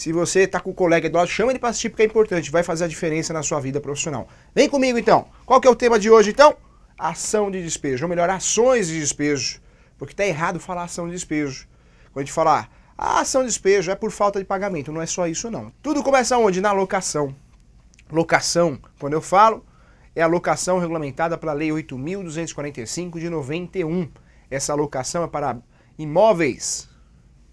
Se você está com o colega do lado, chama ele para assistir porque é importante, vai fazer a diferença na sua vida profissional. Vem comigo então. Qual que é o tema de hoje então? Ação de despejo, ou melhor, ações de despejo. Porque está errado falar ação de despejo. Quando a gente falar, ah, ação de despejo é por falta de pagamento, não é só isso não. Tudo começa onde? Na locação. Locação, quando eu falo, é a locação regulamentada pela Lei 8.245 de 91. Essa locação é para imóveis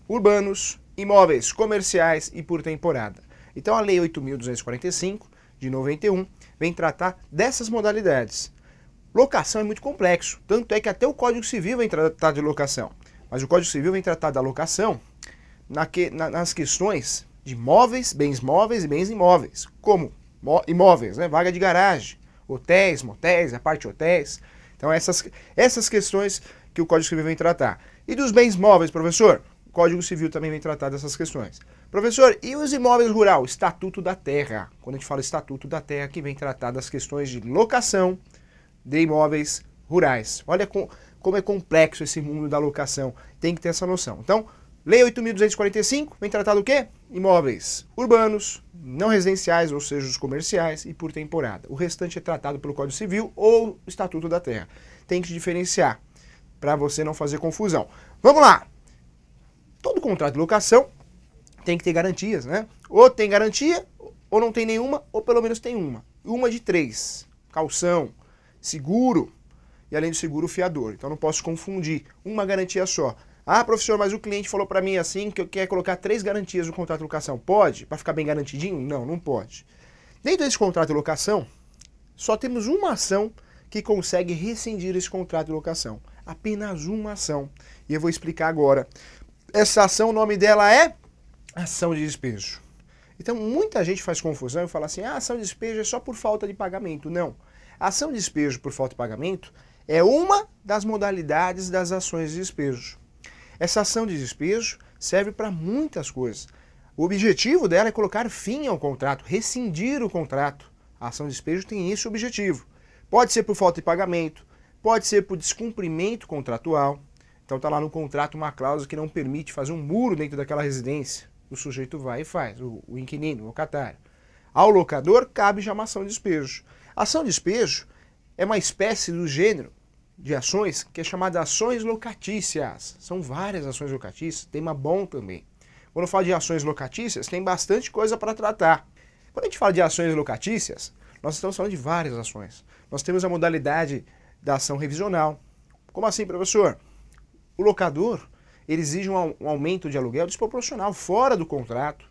urbanos, imóveis comerciais e por temporada. Então a Lei 8.245, de 91, vem tratar dessas modalidades. Locação é muito complexo, tanto é que até o Código Civil vem tratar de locação. Mas o Código Civil vem tratar da locação na que, na, nas questões de móveis, bens móveis e bens imóveis, como imóveis, né? vaga de garagem, hotéis, motéis, a parte hotéis. Então essas, essas questões que o Código Civil vem tratar. E dos bens móveis, professor? Código Civil também vem tratar dessas questões. Professor, e os imóveis rural? Estatuto da Terra. Quando a gente fala Estatuto da Terra, que vem tratar das questões de locação de imóveis rurais. Olha com, como é complexo esse mundo da locação. Tem que ter essa noção. Então, Lei 8.245 vem tratar do quê? Imóveis urbanos, não residenciais, ou seja, os comerciais, e por temporada. O restante é tratado pelo Código Civil ou Estatuto da Terra. Tem que diferenciar para você não fazer confusão. Vamos lá! Todo contrato de locação tem que ter garantias, né? Ou tem garantia, ou não tem nenhuma, ou pelo menos tem uma. Uma de três: calção, seguro e além do seguro, fiador. Então não posso confundir. Uma garantia só. Ah, professor, mas o cliente falou para mim assim que eu quero colocar três garantias no contrato de locação. Pode? Para ficar bem garantidinho? Não, não pode. Dentro desse contrato de locação, só temos uma ação que consegue rescindir esse contrato de locação. Apenas uma ação. E eu vou explicar agora. Essa ação, o nome dela é ação de despejo. Então, muita gente faz confusão e fala assim: ah, ação de despejo é só por falta de pagamento. Não. A ação de despejo por falta de pagamento é uma das modalidades das ações de despejo. Essa ação de despejo serve para muitas coisas. O objetivo dela é colocar fim ao contrato, rescindir o contrato. A ação de despejo tem esse objetivo. Pode ser por falta de pagamento, pode ser por descumprimento contratual, então está lá no contrato uma cláusula que não permite fazer um muro dentro daquela residência. O sujeito vai e faz, o, o inquilino, o locatário. Ao locador cabe já uma ação de despejo. Ação de despejo é uma espécie do gênero de ações que é chamada ações locatícias. São várias ações locatícias, tema bom também. Quando eu falo de ações locatícias, tem bastante coisa para tratar. Quando a gente fala de ações locatícias, nós estamos falando de várias ações. Nós temos a modalidade da ação revisional. Como assim, professor? O locador ele exige um, um aumento de aluguel desproporcional, fora do contrato.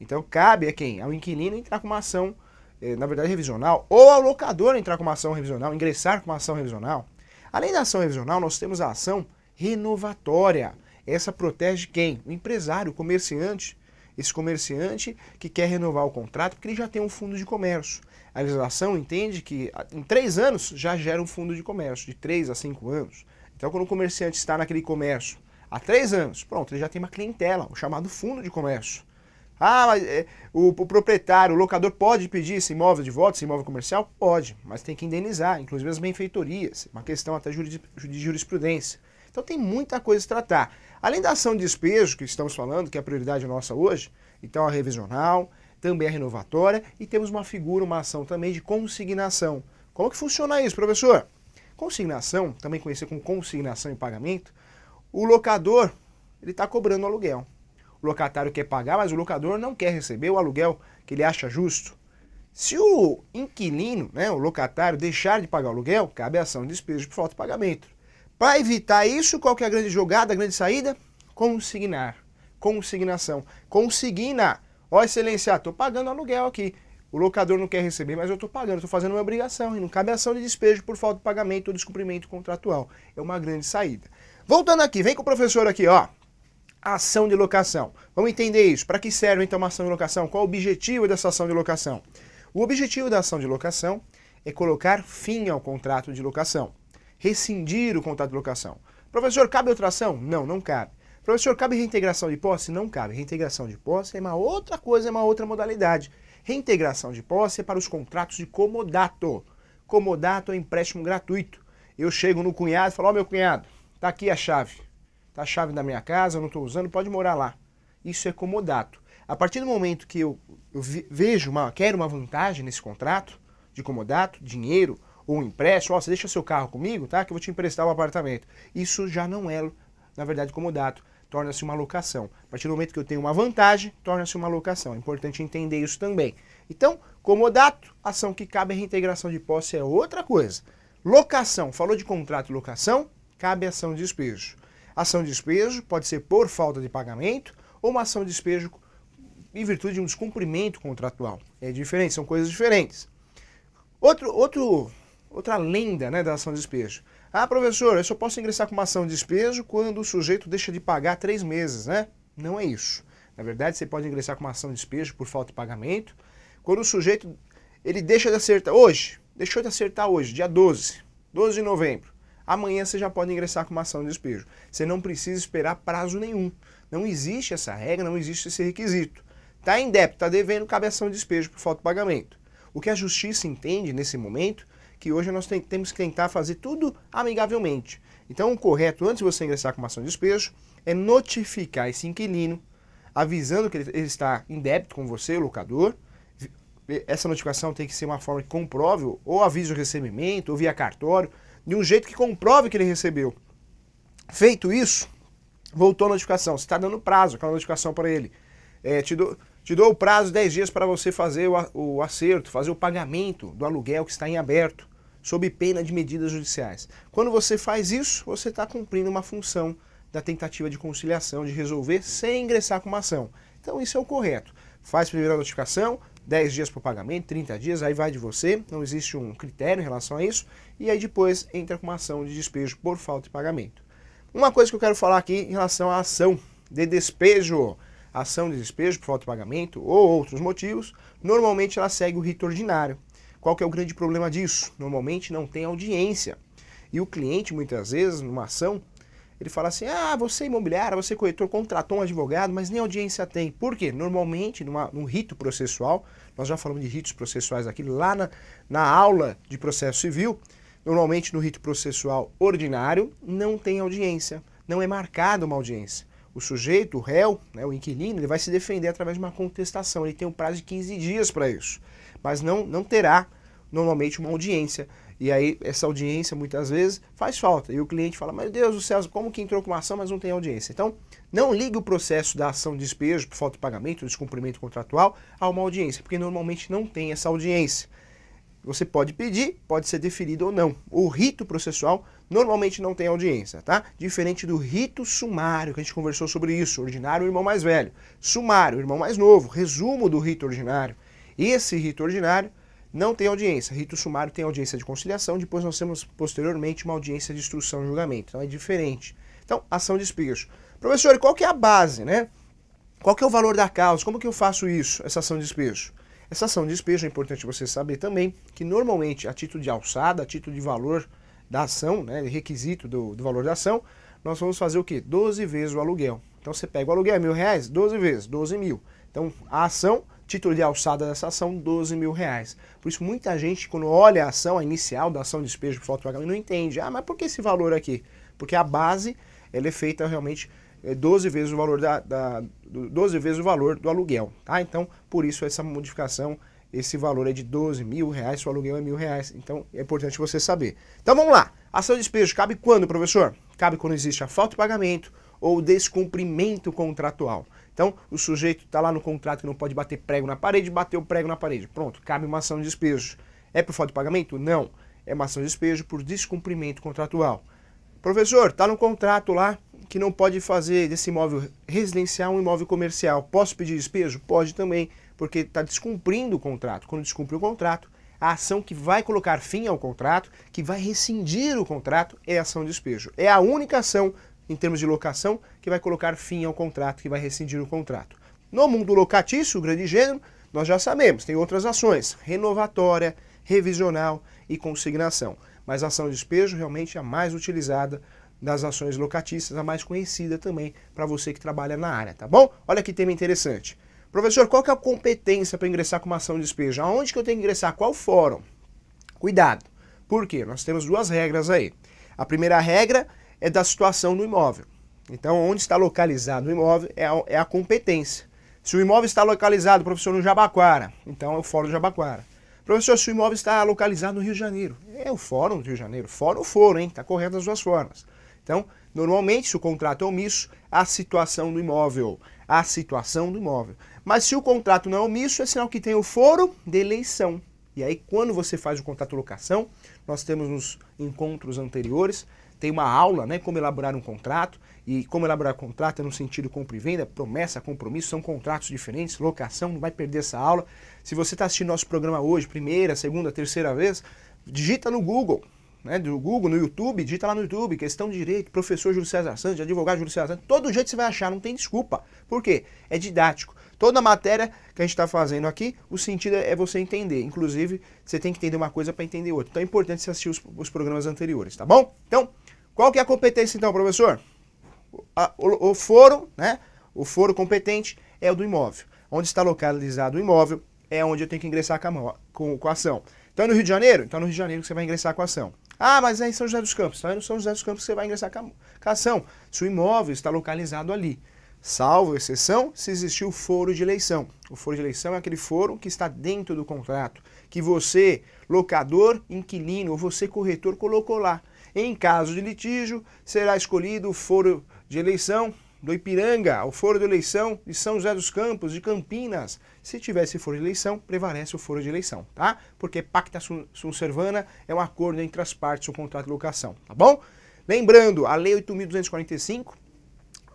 Então cabe a quem? Ao inquilino entrar com uma ação, eh, na verdade, revisional, ou ao locador entrar com uma ação revisional, ingressar com uma ação revisional. Além da ação revisional, nós temos a ação renovatória. Essa protege quem? O empresário, o comerciante. Esse comerciante que quer renovar o contrato porque ele já tem um fundo de comércio. A legislação entende que ah, em três anos já gera um fundo de comércio, de três a cinco anos. Então, quando o comerciante está naquele comércio há três anos, pronto, ele já tem uma clientela, o chamado fundo de comércio. Ah, mas é, o, o, proprietário, o locador pode pedir esse imóvel de volta, esse imóvel comercial? Pode, mas tem que indenizar, inclusive as benfeitorias, uma questão até de jurisprudência. Então tem muita coisa a tratar. Além da ação de despejo, que estamos falando, que é a prioridade nossa hoje, então a revisional, também a renovatória, e temos uma figura, uma ação também de consignação. Como que funciona isso, professor? Consignação, também conhecido como consignação e pagamento, o locador ele está cobrando aluguel. O locatário quer pagar, mas o locador não quer receber o aluguel que ele acha justo. Se o inquilino, né, o locatário, deixar de pagar o aluguel, cabe a ação de despejo por falta de pagamento. Para evitar isso, qual que é a grande jogada, a grande saída? Consignar. Consignação. Consigna. Ó, excelência, estou pagando aluguel aqui o locador não quer receber, mas eu estou pagando, estou fazendo minha obrigação e não cabe ação de despejo por falta de pagamento ou descumprimento contratual. É uma grande saída. Voltando aqui, vem com o professor aqui, ó. Ação de locação. Vamos entender isso. Para que serve então uma ação de locação? Qual o objetivo dessa ação de locação? O objetivo da ação de locação é colocar fim ao contrato de locação, rescindir o contrato de locação. Professor, cabe outra ação? Não, não cabe. Professor, cabe reintegração de posse? Não cabe. Reintegração de posse é uma outra coisa, é uma outra modalidade. Reintegração de posse é para os contratos de comodato. Comodato é empréstimo gratuito. Eu chego no cunhado e falo, ó oh, meu cunhado, tá aqui a chave. Tá a chave da minha casa, eu não estou usando, pode morar lá. Isso é comodato. A partir do momento que eu, eu vejo, uma, quero uma vantagem nesse contrato de comodato, dinheiro ou empréstimo, ó, você deixa seu carro comigo, tá? Que eu vou te emprestar o um apartamento. Isso já não é, na verdade, comodato torna-se uma locação. A partir do momento que eu tenho uma vantagem, torna-se uma locação. É importante entender isso também. Então, comodato, ação que cabe à reintegração de posse é outra coisa. Locação, falou de contrato e locação, cabe ação de despejo. Ação de despejo pode ser por falta de pagamento ou uma ação de despejo em virtude de um descumprimento contratual. É diferente, são coisas diferentes. Outro, outro, outra lenda né, da ação de despejo. Ah, professor, eu só posso ingressar com uma ação de despejo quando o sujeito deixa de pagar três meses, né? Não é isso. Na verdade, você pode ingressar com uma ação de despejo por falta de pagamento quando o sujeito ele deixa de acertar hoje, deixou de acertar hoje, dia 12, 12 de novembro. Amanhã você já pode ingressar com uma ação de despejo. Você não precisa esperar prazo nenhum. Não existe essa regra, não existe esse requisito. Está em débito, está devendo, cabe ação de despejo por falta de pagamento. O que a justiça entende nesse momento que hoje nós tem, temos que tentar fazer tudo amigavelmente. Então, o correto, antes de você ingressar com uma ação de despejo, é notificar esse inquilino, avisando que ele, ele está em débito com você, o locador. Essa notificação tem que ser uma forma que comprove, ou aviso o recebimento, ou via cartório, de um jeito que comprove que ele recebeu. Feito isso, voltou a notificação. Você está dando prazo, aquela notificação para ele. É, te dou te dou o prazo de 10 dias para você fazer o acerto, fazer o pagamento do aluguel que está em aberto, sob pena de medidas judiciais. Quando você faz isso, você está cumprindo uma função da tentativa de conciliação, de resolver sem ingressar com uma ação. Então isso é o correto. Faz primeiro a notificação, 10 dias para o pagamento, 30 dias, aí vai de você, não existe um critério em relação a isso, e aí depois entra com uma ação de despejo por falta de pagamento. Uma coisa que eu quero falar aqui em relação à ação de despejo ação de despejo por falta de pagamento ou outros motivos, normalmente ela segue o rito ordinário. Qual que é o grande problema disso? Normalmente não tem audiência. E o cliente, muitas vezes, numa ação, ele fala assim: ah, você é imobiliário você é corretor, contratou um advogado, mas nem audiência tem. Por quê? Normalmente, numa, num rito processual, nós já falamos de ritos processuais aqui, lá na, na aula de processo civil, normalmente no rito processual ordinário, não tem audiência, não é marcada uma audiência o sujeito, o réu, né, o inquilino, ele vai se defender através de uma contestação. Ele tem um prazo de 15 dias para isso, mas não, não terá normalmente uma audiência. E aí, essa audiência muitas vezes faz falta. E o cliente fala: Meu Deus do céu, como que entrou com uma ação, mas não tem audiência? Então, não ligue o processo da ação de despejo por falta de pagamento, descumprimento contratual, a uma audiência, porque normalmente não tem essa audiência. Você pode pedir, pode ser deferido ou não. O rito processual normalmente não tem audiência, tá? Diferente do rito sumário, que a gente conversou sobre isso, ordinário, irmão mais velho, sumário, irmão mais novo, resumo do rito ordinário. Esse rito ordinário não tem audiência. Rito sumário tem audiência de conciliação, depois nós temos posteriormente uma audiência de instrução e julgamento. Então é diferente. Então, ação de espírito. Professor, qual que é a base, né? Qual que é o valor da causa? Como que eu faço isso, essa ação de despejo? Essa ação de despejo é importante você saber também que normalmente a título de alçada, a título de valor, da ação, né, requisito do, do valor da ação, nós vamos fazer o quê? 12 vezes o aluguel. Então você pega o aluguel, é mil reais, 12 vezes, 12 mil. Então a ação, título de alçada dessa ação, 12 mil reais. Por isso muita gente, quando olha a ação, a inicial da ação de despejo por falta de pagamento, não entende. Ah, mas por que esse valor aqui? Porque a base, ela é feita realmente 12 é, vezes o valor da, da 12 vezes o valor do aluguel, tá? Então, por isso essa modificação esse valor é de 12 mil reais, seu aluguel é mil reais. Então é importante você saber. Então vamos lá. Ação de despejo cabe quando, professor? Cabe quando existe a falta de pagamento ou descumprimento contratual. Então, o sujeito está lá no contrato que não pode bater prego na parede, bateu prego na parede. Pronto, cabe uma ação de despejo. É por falta de pagamento? Não. É uma ação de despejo por descumprimento contratual. Professor, está no contrato lá que não pode fazer desse imóvel residencial um imóvel comercial. Posso pedir despejo? Pode também porque está descumprindo o contrato. Quando descumpre o contrato, a ação que vai colocar fim ao contrato, que vai rescindir o contrato, é a ação de despejo. É a única ação, em termos de locação, que vai colocar fim ao contrato, que vai rescindir o contrato. No mundo locatício, o grande gênero, nós já sabemos, tem outras ações, renovatória, revisional e consignação. Mas a ação de despejo realmente é a mais utilizada das ações locatícias, a mais conhecida também para você que trabalha na área, tá bom? Olha que tema interessante. Professor, qual que é a competência para ingressar com uma ação de despejo? Aonde que eu tenho que ingressar? Qual fórum? Cuidado. Por quê? Nós temos duas regras aí. A primeira regra é da situação do imóvel. Então, onde está localizado o imóvel é a, é a competência. Se o imóvel está localizado, professor, no Jabaquara, então é o Fórum do Jabaquara. Professor, se o imóvel está localizado no Rio de Janeiro, é o Fórum do Rio de Janeiro. Fórum ou fórum, hein? Está correto as duas formas. Então, normalmente, se o contrato é omisso, a situação do imóvel. A situação do imóvel. Mas se o contrato não é omisso, é sinal que tem o foro de eleição. E aí, quando você faz o contrato de locação, nós temos nos encontros anteriores, tem uma aula, né, como elaborar um contrato, e como elaborar contrato é no sentido compra e venda, promessa, compromisso, são contratos diferentes, locação, não vai perder essa aula. Se você está assistindo nosso programa hoje, primeira, segunda, terceira vez, digita no Google, né, do Google, no YouTube, digita lá no YouTube, questão de direito, professor Júlio César Santos, advogado Júlio César Santos, todo jeito você vai achar, não tem desculpa. Por quê? É didático. Toda matéria que a gente está fazendo aqui, o sentido é você entender. Inclusive, você tem que entender uma coisa para entender outra. Então é importante você assistir os, os, programas anteriores, tá bom? Então, qual que é a competência então, professor? A, o, o foro, né? O foro competente é o do imóvel. Onde está localizado o imóvel é onde eu tenho que ingressar com a, com, com a ação. Então é no Rio de Janeiro? Então é no Rio de Janeiro que você vai ingressar com a ação. Ah, mas é em São José dos Campos. Então é no São José dos Campos que você vai ingressar com a, com a ação. Se o imóvel está localizado ali salvo exceção se existiu foro de eleição. O foro de eleição é aquele foro que está dentro do contrato, que você, locador, inquilino ou você, corretor, colocou lá. Em caso de litígio, será escolhido o foro de eleição do Ipiranga, o foro de eleição de São José dos Campos, de Campinas. Se tivesse foro de eleição, prevalece o foro de eleição, tá? Porque pacta sunt servana é um acordo entre as partes do contrato de locação, tá bom? Lembrando, a Lei 8.245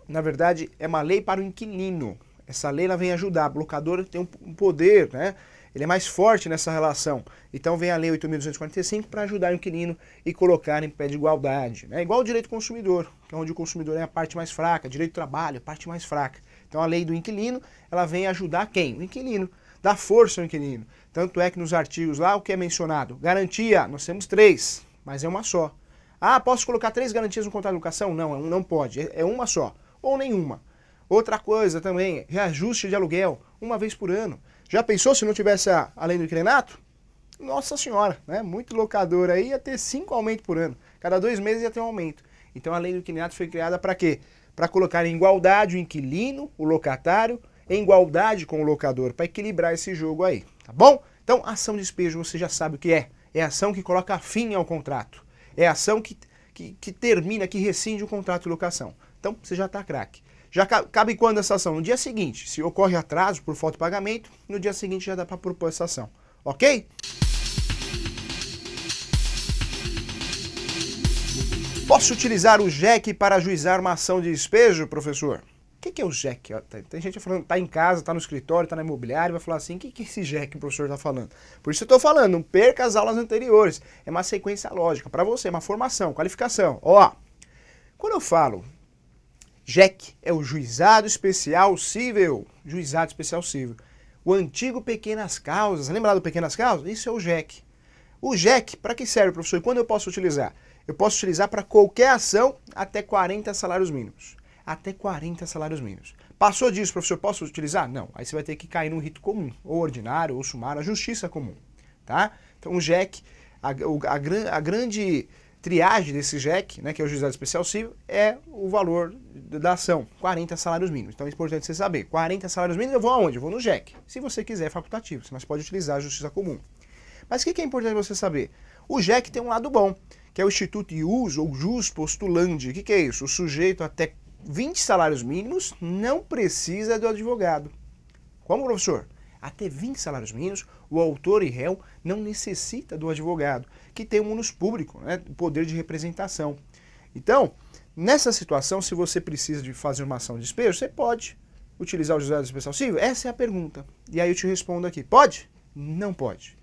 na verdade, é uma lei para o inquilino. Essa lei ela vem ajudar. O locador tem um poder, né? Ele é mais forte nessa relação. Então vem a lei 8.245 para ajudar o inquilino e colocar em pé de igualdade. É igual o direito do consumidor, que é onde o consumidor é a parte mais fraca, direito do trabalho, a parte mais fraca. Então a lei do inquilino, ela vem ajudar quem? O inquilino. Dá força ao inquilino. Tanto é que nos artigos lá, o que é mencionado? Garantia, nós temos três, mas é uma só. Ah, posso colocar três garantias no contrato de locação? Não, é não pode, é, é uma só ou nenhuma. Outra coisa também, reajuste de aluguel, uma vez por ano. Já pensou se não tivesse a, lei do increnato? Nossa senhora, né? Muito locador aí ia ter cinco aumentos por ano. Cada dois meses ia ter um aumento. Então a lei do inquilinato foi criada para quê? Para colocar em igualdade o inquilino, o locatário, em igualdade com o locador, para equilibrar esse jogo aí, tá bom? Então, ação de despejo, você já sabe o que é. É ação que coloca fim ao contrato. É ação que, que, que termina, que rescinde o contrato de locação. Então você já está craque. Já cabe quando essa ação? No dia seguinte. Se ocorre atraso por falta de pagamento, no dia seguinte já dá para propor essa ação. Ok? Posso utilizar o JEC para ajuizar uma ação de despejo, professor? O que, que, é o JEC? Tem gente falando, tá em casa, tá no escritório, tá na imobiliária, vai falar assim, o que, que é esse JEC que o professor está falando? Por isso eu estou falando, não perca as aulas anteriores. É uma sequência lógica para você, é uma formação, qualificação. Ó, quando eu falo JEC é o Juizado Especial Civil. Juizado Especial Civil. O antigo Pequenas Causas. Lembra do Pequenas Causas? Isso é o JEC. O JEC, para que serve, professor? E quando eu posso utilizar? Eu posso utilizar para qualquer ação até 40 salários mínimos. Até 40 salários mínimos. Passou disso, professor, posso utilizar? Não. Aí você vai ter que cair num rito comum, ou ordinário, ou sumário, a justiça comum. Tá? Então o JEC, a, a, a, a grande triagem desse JEC, né, que é o Juizado Especial Civil, é o valor da ação, 40 salários mínimos. Então é importante você saber, 40 salários mínimos eu vou aonde? Eu vou no JEC. Se você quiser, é facultativo, mas pode utilizar a Justiça Comum. Mas o que, que é importante você saber? O JEC tem um lado bom, que é o Instituto Ius ou Jus Postulandi. O que, que é isso? O sujeito até 20 salários mínimos não precisa do advogado. Como, professor? até 20 salários mínimos, o autor e réu não necessita do advogado, que tem o um munus público, né, o poder de representação. Então, nessa situação, se você precisa de fazer uma ação de despejo, você pode utilizar o juizado especial civil? Essa é a pergunta. E aí eu te respondo aqui. Pode? Não pode.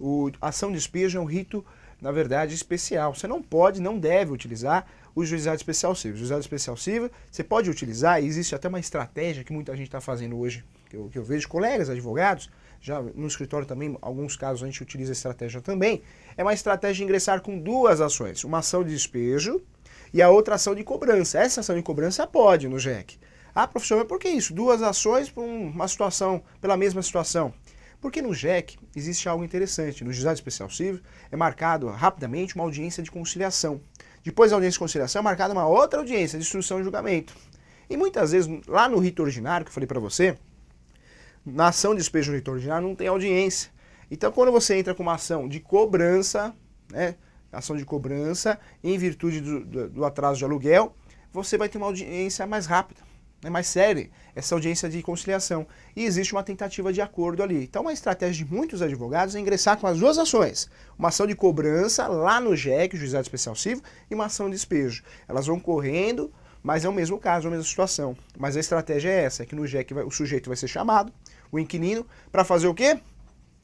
O, a ação de despejo é um rito, na verdade, especial. Você não pode, não deve utilizar o juizado especial civil. O juizado especial civil, você pode utilizar, e existe até uma estratégia que muita gente está fazendo hoje que eu, que eu vejo colegas, advogados, já no escritório também, alguns casos a gente utiliza a estratégia também, é uma estratégia de ingressar com duas ações, uma ação de despejo e a outra ação de cobrança. Essa ação de cobrança pode no GEC. Ah, professor, mas por que isso? Duas ações por uma situação, pela mesma situação. Porque no GEC existe algo interessante. No juizado especial civil é marcado rapidamente uma audiência de conciliação. Depois da audiência de conciliação é marcada uma outra audiência de instrução e julgamento. E muitas vezes, lá no rito ordinário que eu falei para você, na ação de despejo de ordinário não tem audiência. Então, quando você entra com uma ação de cobrança, né, ação de cobrança, em virtude do, do, do atraso de aluguel, você vai ter uma audiência mais rápida, né, mais séria, essa audiência de conciliação. E existe uma tentativa de acordo ali. Então, uma estratégia de muitos advogados é ingressar com as duas ações. Uma ação de cobrança lá no JEC, Juizado Especial Civil, e uma ação de despejo. Elas vão correndo, mas é o mesmo caso, é a mesma situação. Mas a estratégia é essa, é que no JEC vai, o sujeito vai ser chamado, o inquilino, para fazer o quê?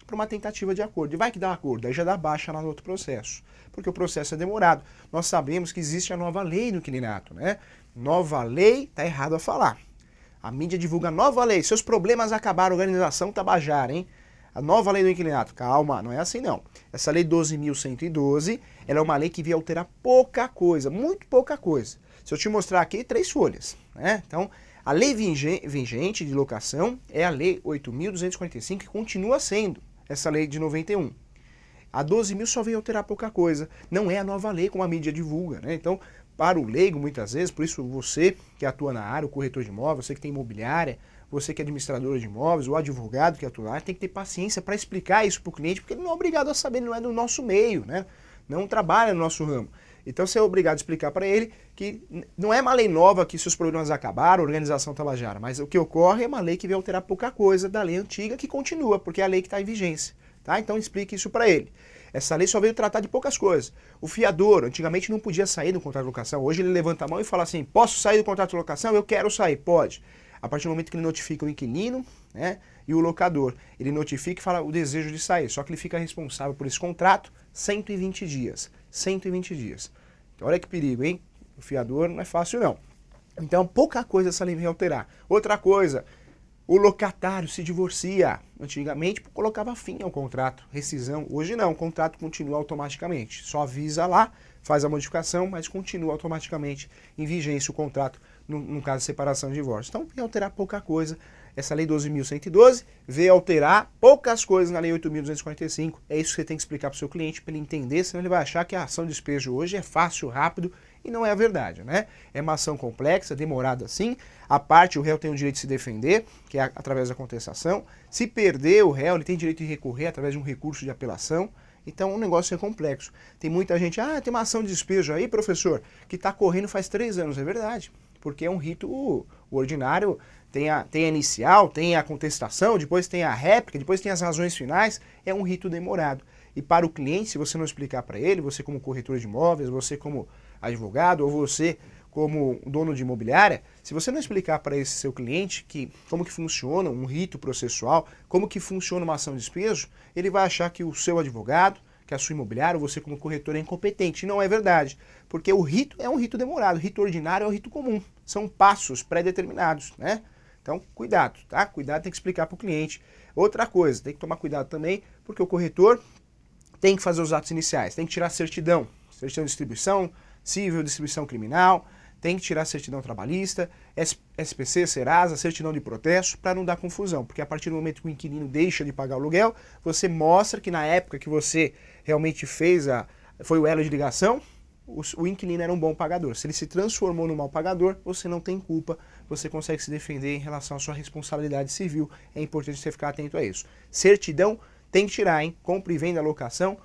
Para uma tentativa de acordo. E vai que dá acordo, aí já dá baixa lá no outro processo, porque o processo é demorado. Nós sabemos que existe a nova lei no inquilinato, né? Nova lei, tá errado a falar. A mídia divulga nova lei, seus problemas acabaram, organização Tabajara, tá hein? A nova lei do inquilinato, calma, não é assim não. Essa lei 12.112, ela é uma lei que veio alterar pouca coisa, muito pouca coisa. Se eu te mostrar aqui, três folhas, né? Então, a lei vigente de locação é a Lei 8.245, que continua sendo essa lei de 91. A 12 mil só veio alterar pouca coisa. Não é a nova lei como a mídia divulga, né? Então, para o leigo, muitas vezes, por isso você que atua na área, o corretor de imóveis, você que tem imobiliária, você que é administrador de imóveis, o advogado que atua na área, tem que ter paciência para explicar isso para o cliente, porque ele não é obrigado a saber, ele não é do nosso meio, né? Não trabalha no nosso ramo. Então você é obrigado a explicar para ele que não é uma lei nova que seus problemas acabaram, a organização Tabajara, tá mas o que ocorre é uma lei que vem alterar pouca coisa da lei antiga que continua, porque é a lei que está em vigência. Tá? Então explique isso para ele. Essa lei só veio tratar de poucas coisas. O fiador, antigamente não podia sair do contrato de locação, hoje ele levanta a mão e fala assim: posso sair do contrato de locação? Eu quero sair. Pode. A partir do momento que ele notifica o inquilino, né? e o locador. Ele notifica e fala o desejo de sair, só que ele fica responsável por esse contrato 120 dias. 120 dias. Então, olha que perigo, hein? O fiador não é fácil, não. Então, pouca coisa essa lei vai alterar. Outra coisa, o locatário se divorcia. Antigamente colocava fim ao contrato, rescisão. Hoje não, o contrato continua automaticamente. Só avisa lá, faz a modificação, mas continua automaticamente em vigência o contrato no, no caso de separação e divórcio. Então, vai alterar pouca coisa essa lei 12.112 veio alterar poucas coisas na lei 8.245. É isso que você tem que explicar para o seu cliente para ele entender, senão ele vai achar que a ação de despejo hoje é fácil, rápido e não é a verdade, né? É uma ação complexa, demorada sim. A parte, o réu tem o direito de se defender, que é através da contestação. Se perder o réu, ele tem direito de recorrer através de um recurso de apelação. Então, o negócio é complexo. Tem muita gente, ah, tem uma ação de despejo aí, professor, que está correndo faz três anos. É verdade, porque é um rito ordinário, tem a, tem a inicial, tem a contestação, depois tem a réplica, depois tem as razões finais. É um rito demorado. E para o cliente, se você não explicar para ele, você como corretor de imóveis, você como advogado ou você como dono de imobiliária, se você não explicar para esse seu cliente que como que funciona um rito processual, como que funciona uma ação de despejo, ele vai achar que o seu advogado, que a sua imobiliária ou você como corretor é incompetente. E não é verdade, porque o rito é um rito demorado, o rito ordinário é um rito comum, são passos pré-determinados, né? Então, cuidado, tá? Cuidado, tem que explicar para o cliente. Outra coisa, tem que tomar cuidado também, porque o corretor tem que fazer os atos iniciais, tem que tirar certidão, certidão de distribuição, civil, distribuição criminal, tem que tirar certidão trabalhista, SPC, Serasa, certidão de protesto, para não dar confusão, porque a partir do momento que o inquilino deixa de pagar o aluguel, você mostra que na época que você realmente fez a. foi o elo de ligação, o, inquilino era um bom pagador. Se ele se transformou no mau pagador, você não tem culpa, você consegue se defender em relação à sua responsabilidade civil. É importante você ficar atento a isso. Certidão tem que tirar, hein? Compra e venda locação.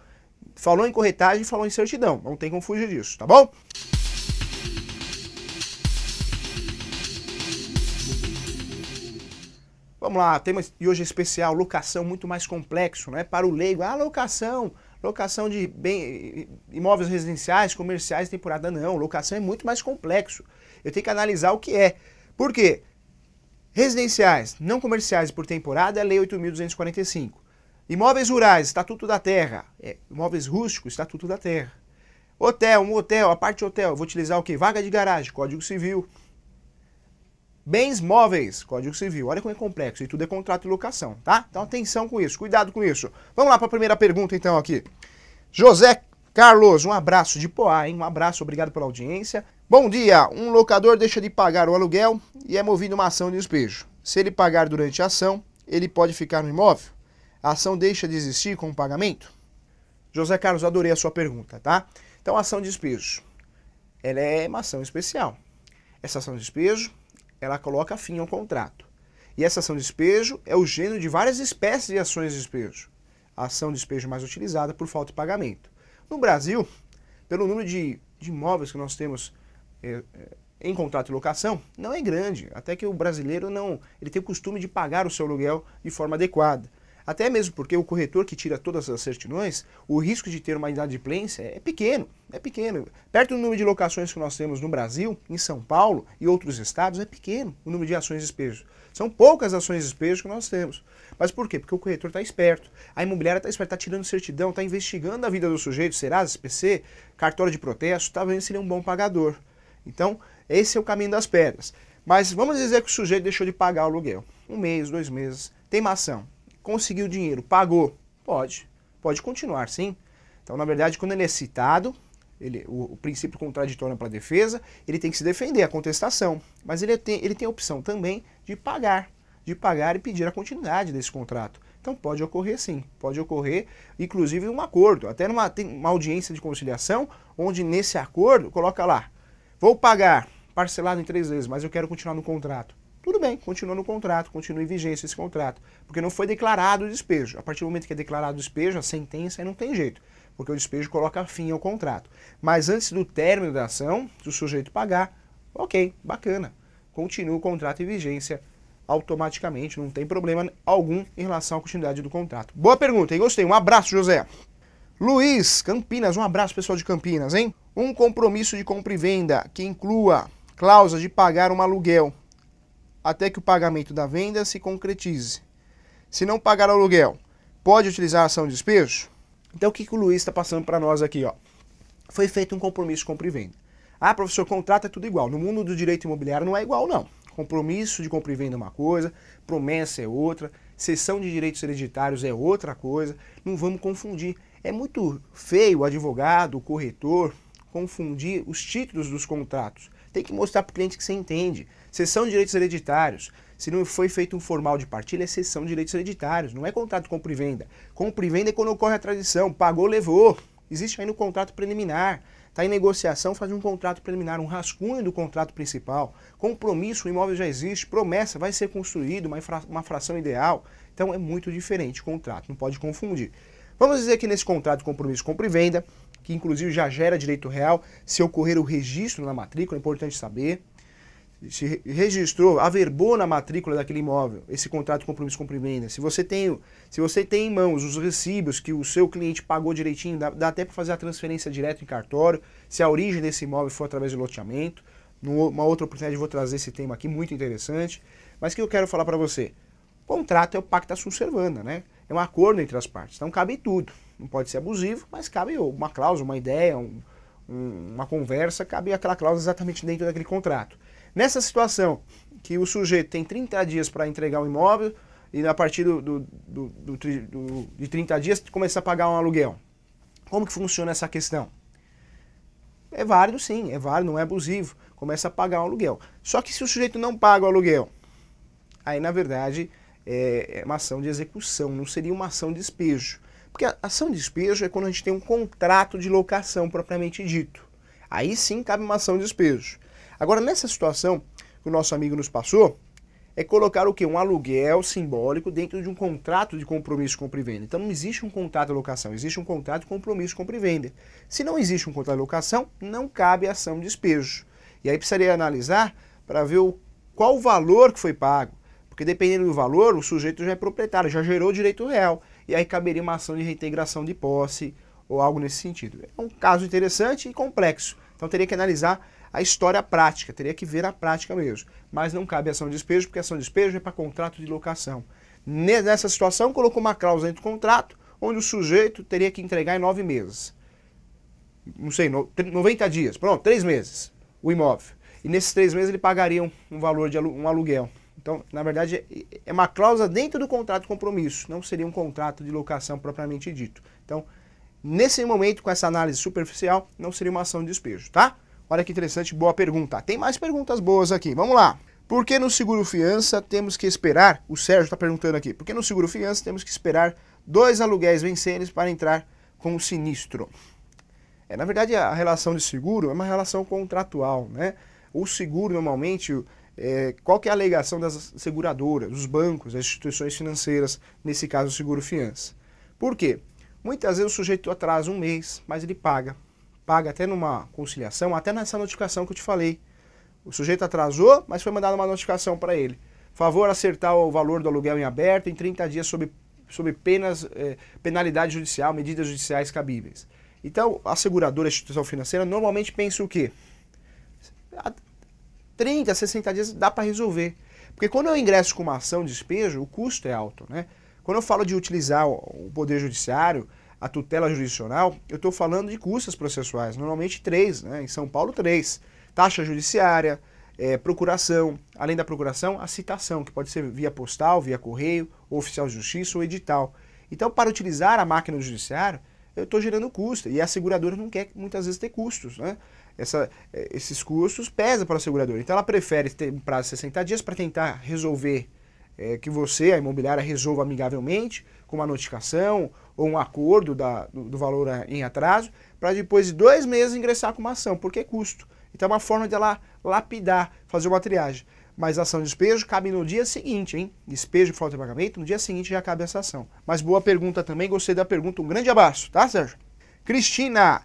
Falou em corretagem, falou em certidão. Não tem como fugir disso, tá bom? Vamos lá, tema e hoje é especial, locação muito mais complexo, não é? Para o leigo, a ah, locação, Locação de bem, imóveis residenciais, comerciais, temporada, não. Locação é muito mais complexo. Eu tenho que analisar o que é. Por quê? Residenciais, não comerciais por temporada, é Lei 8.245. Imóveis rurais, Estatuto da Terra. É, imóveis rústicos, Estatuto da Terra. Hotel, um hotel, a parte hotel, vou utilizar o quê? Vaga de garagem, Código Civil. Bens móveis, Código Civil. Olha como é complexo, e tudo é contrato e locação, tá? Então atenção com isso, cuidado com isso. Vamos lá para a primeira pergunta então aqui. José Carlos, um abraço de Poá, hein? Um abraço, obrigado pela audiência. Bom dia, um locador deixa de pagar o aluguel e é movido uma ação de despejo. Se ele pagar durante a ação, ele pode ficar no imóvel? A ação deixa de existir com o pagamento? José Carlos, adorei a sua pergunta, tá? Então, ação de despejo. Ela é uma ação especial. Essa ação de despejo ela coloca fim ao contrato. E essa ação de despejo é o gênero de várias espécies de ações de despejo. A ação de despejo mais utilizada por falta de pagamento. No Brasil, pelo número de, de imóveis que nós temos é, é em contrato de locação, não é grande. Até que o brasileiro não ele tem o costume de pagar o seu aluguel de forma adequada. Até mesmo porque o corretor que tira todas as certidões, o risco de ter uma inadimplência é pequeno, é pequeno. Perto do número de locações que nós temos no Brasil, em São Paulo e outros estados, é pequeno o número de ações de despejo. São poucas ações de despejo que nós temos. Mas por quê? Porque o corretor está esperto, a imobiliária está esperta, está tirando certidão, está investigando a vida do sujeito, Serasa, SPC, cartório de protesto, está vendo se ele é um bom pagador. Então, esse é o caminho das pedras. Mas vamos dizer que o sujeito deixou de pagar o aluguel. Um mês, dois meses, tem uma ação conseguiu o dinheiro, pagou, pode, pode continuar, sim. Então, na verdade, quando ele é citado, ele, o, o princípio contraditório é para a defesa, ele tem que se defender a contestação, mas ele tem, ele tem a opção também de pagar, de pagar e pedir a continuidade desse contrato. Então pode ocorrer sim, pode ocorrer inclusive um acordo, até numa uma audiência de conciliação, onde nesse acordo coloca lá, vou pagar parcelado em três vezes, mas eu quero continuar no contrato tudo bem, continua no contrato, continua em vigência esse contrato, porque não foi declarado o despejo. A partir do momento que é declarado o despejo, a sentença aí não tem jeito, porque o despejo coloca fim ao contrato. Mas antes do término da ação, se o sujeito pagar, ok, bacana, continua o contrato em vigência automaticamente, não tem problema algum em relação à continuidade do contrato. Boa pergunta, hein? gostei. Um abraço, José. Luiz, Campinas, um abraço pessoal de Campinas, hein? Um compromisso de compra e venda que inclua cláusula de pagar um aluguel até que o pagamento da venda se concretize. Se não pagar o aluguel, pode utilizar a ação de despejo? Então o que, que o Luiz está passando para nós aqui? Ó? Foi feito um compromisso de compra e venda. Ah, professor, contrato é tudo igual. No mundo do direito imobiliário não é igual, não. Compromisso de compra e venda é uma coisa, promessa é outra, cessão de direitos hereditários é outra coisa. Não vamos confundir. É muito feio o advogado, o corretor, confundir os títulos dos contratos. Tem que mostrar para o cliente que você entende. Cessão de direitos hereditários. Se não foi feito um formal de partilha, é cessão de direitos hereditários, não é contrato de compra e venda. Compra e venda é quando ocorre a tradição, pagou, levou. Existe ainda no contrato preliminar. Está em negociação, faz um contrato preliminar, um rascunho do contrato principal. Compromisso, o imóvel já existe, promessa, vai ser construído, uma, infra, uma fração ideal. Então é muito diferente o contrato, não pode confundir. Vamos dizer que nesse contrato de compromisso compra e venda, que inclusive já gera direito real, se ocorrer o registro na matrícula, é importante saber, se registrou, averbou na matrícula daquele imóvel esse contrato de compromisso compra e venda. Se você tem, se você tem em mãos os recibos que o seu cliente pagou direitinho, dá, dá até para fazer a transferência direto em cartório, se a origem desse imóvel for através de loteamento. Numa outra oportunidade vou trazer esse tema aqui, muito interessante. Mas o que eu quero falar para você? Contrato é o pacto subservanda, né? É um acordo entre as partes. Então cabe tudo. Não pode ser abusivo, mas cabe uma cláusula, uma ideia, um, um, uma conversa, cabe aquela cláusula exatamente dentro daquele contrato. Nessa situação, que o sujeito tem 30 dias para entregar o um imóvel e a partir do, do, do, do, de 30 dias começa a pagar um aluguel. Como que funciona essa questão? É válido sim, é válido, não é abusivo. Começa a pagar o um aluguel. Só que se o sujeito não paga o aluguel, aí na verdade é, é uma ação de execução, não seria uma ação de despejo. Porque a ação de despejo é quando a gente tem um contrato de locação propriamente dito. Aí sim cabe uma ação de despejo. Agora, nessa situação que o nosso amigo nos passou, é colocar o que? Um aluguel simbólico dentro de um contrato de compromisso de compra e venda. Então não existe um contrato de locação, existe um contrato de compromisso de compra e venda. Se não existe um contrato de locação, não cabe ação de despejo. E aí precisaria analisar para ver o, qual o valor que foi pago. Porque dependendo do valor, o sujeito já é proprietário, já gerou direito real e aí caberia uma ação de reintegração de posse ou algo nesse sentido. É um caso interessante e complexo, então teria que analisar a história prática, teria que ver a prática mesmo. Mas não cabe ação de despejo, porque ação de despejo é para contrato de locação. Nessa situação, colocou uma cláusula entre o contrato, onde o sujeito teria que entregar em nove meses. Não sei, 90 dias, pronto, três meses, o imóvel. E nesses três meses ele pagaria um valor de alu um aluguel. Então, na verdade, é, é uma cláusula dentro do contrato de compromisso, não seria um contrato de locação propriamente dito. Então, nesse momento, com essa análise superficial, não seria uma ação de despejo, tá? Olha que interessante, boa pergunta. Tem mais perguntas boas aqui, vamos lá. Por que no seguro fiança temos que esperar, o Sérgio está perguntando aqui, por que no seguro fiança temos que esperar dois aluguéis vencerem para entrar com o sinistro? É, na verdade, a relação de seguro é uma relação contratual, né? O seguro, normalmente, é, qual que é a alegação das seguradoras, dos bancos, das instituições financeiras, nesse caso o seguro fiança? Por quê? Muitas vezes o sujeito atrasa um mês, mas ele paga. Paga até numa conciliação, até nessa notificação que eu te falei. O sujeito atrasou, mas foi mandada uma notificação para ele. Favor acertar o valor do aluguel em aberto em 30 dias sob, sob penas, eh, penalidade judicial, medidas judiciais cabíveis. Então, a seguradora, a instituição financeira, normalmente pensa o quê? 30, 60 dias dá para resolver. Porque quando eu ingresso com uma ação de despejo, o custo é alto. Né? Quando eu falo de utilizar o Poder Judiciário, a tutela jurisdicional, eu estou falando de custas processuais, normalmente três, né? em São Paulo, três. Taxa judiciária, é, procuração, além da procuração, a citação, que pode ser via postal, via correio, oficial de justiça ou edital. Então, para utilizar a máquina do judiciário, eu estou gerando custo, e a seguradora não quer muitas vezes ter custos. Né? essa, é, esses custos pesam para a seguradora. Então ela prefere ter um prazo de 60 dias para tentar resolver é, que você, a imobiliária, resolva amigavelmente, com uma notificação ou um acordo da, do, do valor é, em atraso, para depois de dois meses ingressar com uma ação, porque é custo. Então é uma forma de ela lapidar, fazer uma triagem. Mas ação de despejo cabe no dia seguinte, hein? Despejo falta de pagamento, no dia seguinte já cabe essa ação. Mas boa pergunta também, gostei da pergunta, um grande abraço, tá, Sérgio? Cristina,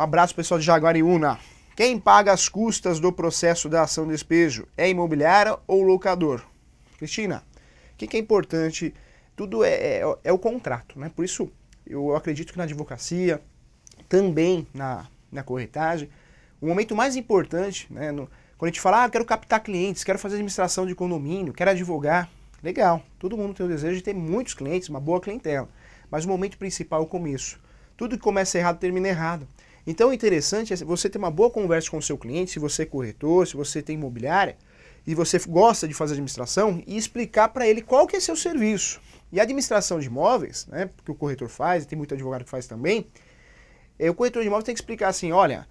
um abraço pessoal de Jaguariúna. Quem paga as custas do processo da ação de despejo é imobiliária ou locador? Cristina, o que, é importante? Tudo é, é, é, o contrato, né? Por isso eu acredito que na advocacia, também na, na corretagem, o momento mais importante, né? No, quando a gente fala, ah, quero captar clientes, quero fazer administração de condomínio, quero advogar, legal, todo mundo tem o desejo de ter muitos clientes, uma boa clientela. Mas o momento principal é o começo. Tudo que começa errado termina errado. Então o interessante é você ter uma boa conversa com o seu cliente, se você é corretor, se você tem imobiliária, e você gosta de fazer administração, e explicar para ele qual que é seu serviço. E a administração de imóveis, né, que o corretor faz, e tem muito advogado que faz também, é, o corretor de imóveis tem que explicar assim, olha,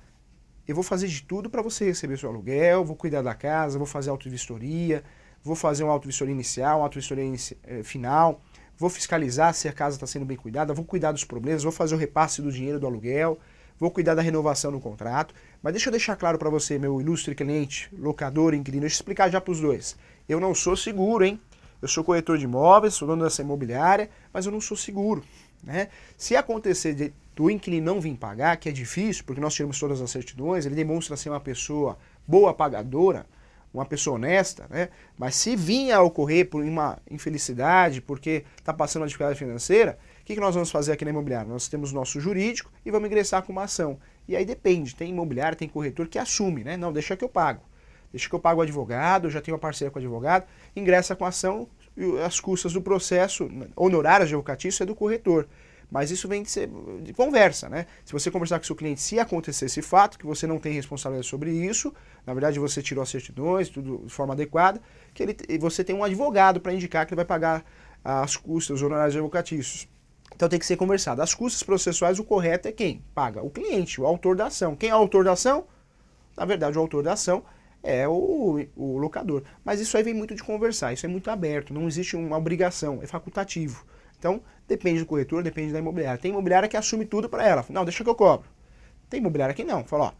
eu vou fazer de tudo para você receber seu aluguel, vou cuidar da casa, vou fazer autovistoria, vou fazer uma autovistoria inicial, uma autovistoria inici eh, final, vou fiscalizar se a casa está sendo bem cuidada, vou cuidar dos problemas, vou fazer o repasse do dinheiro do aluguel, vou cuidar da renovação no contrato, mas deixa eu deixar claro para você, meu ilustre cliente, locador, inquilino, deixa eu explicar já para os dois. Eu não sou seguro, hein? Eu sou corretor de imóveis, sou dono dessa imobiliária, mas eu não sou seguro. Né? Se acontecer de, do inquilino não vir pagar, que é difícil, porque nós tiramos todas as certidões, ele demonstra ser uma pessoa boa pagadora, uma pessoa honesta, né? mas se vinha a ocorrer por uma infelicidade, porque está passando uma dificuldade financeira, que, que nós vamos fazer aqui na imobiliária? Nós temos nosso jurídico e vamos ingressar com uma ação. E aí depende, tem imobiliário, tem corretor que assume, né? Não, deixa que eu pago. Deixa que eu pago o advogado, eu já tenho uma parceria com o advogado, ingressa com a ação, e as custas do processo, honorários de advocatício é do corretor. Mas isso vem de, ser, de conversa, né? Se você conversar com o seu cliente, se acontecer esse fato, que você não tem responsabilidade sobre isso, na verdade você tirou as certidões, tudo de forma adequada, que ele, você tem um advogado para indicar que ele vai pagar as custas, os honorários advocatícios. Então tem que ser conversado. As custas processuais, o correto é quem? Paga o cliente, o autor da ação. Quem é o autor da ação? Na verdade, o autor da ação é o, o locador. Mas isso aí vem muito de conversar, isso é muito aberto, não existe uma obrigação, é facultativo. Então, depende do corretor, depende da imobiliária. Tem imobiliária que assume tudo para ela. Não, deixa que eu cobro. Tem imobiliária que não. Fala, ó,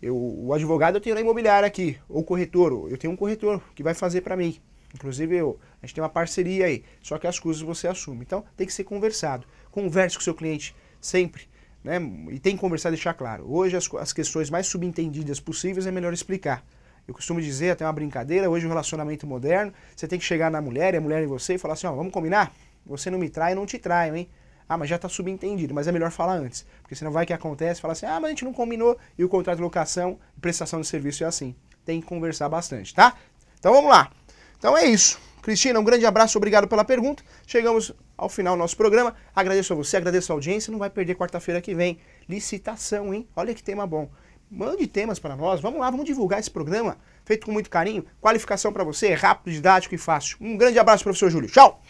eu, o advogado eu tenho na imobiliária aqui, ou corretor, eu tenho um corretor que vai fazer para mim. Inclusive, eu, a gente tem uma parceria aí, só que as coisas você assume. Então, tem que ser conversado. Converse com o seu cliente sempre, né? E tem que conversar deixar claro. Hoje, as, as questões mais subentendidas possíveis é melhor explicar. Eu costumo dizer, até uma brincadeira, hoje o um relacionamento moderno, você tem que chegar na mulher, e a mulher em você, e falar assim, ó, vamos combinar? Você não me trai, eu não te traio, hein? Ah, mas já está subentendido, mas é melhor falar antes. Porque senão vai que acontece, fala assim, ah, mas a gente não combinou, e o contrato de locação e prestação de serviço é assim. Tem que conversar bastante, tá? Então vamos lá. Então é isso. Cristina, um grande abraço, obrigado pela pergunta. Chegamos ao final do nosso programa. Agradeço a você, agradeço a audiência. Não vai perder quarta-feira que vem. Licitação, hein? Olha que tema bom. Mande temas para nós. Vamos lá, vamos divulgar esse programa. Feito com muito carinho. Qualificação para você, é rápido, didático e fácil. Um grande abraço, professor Júlio. Tchau!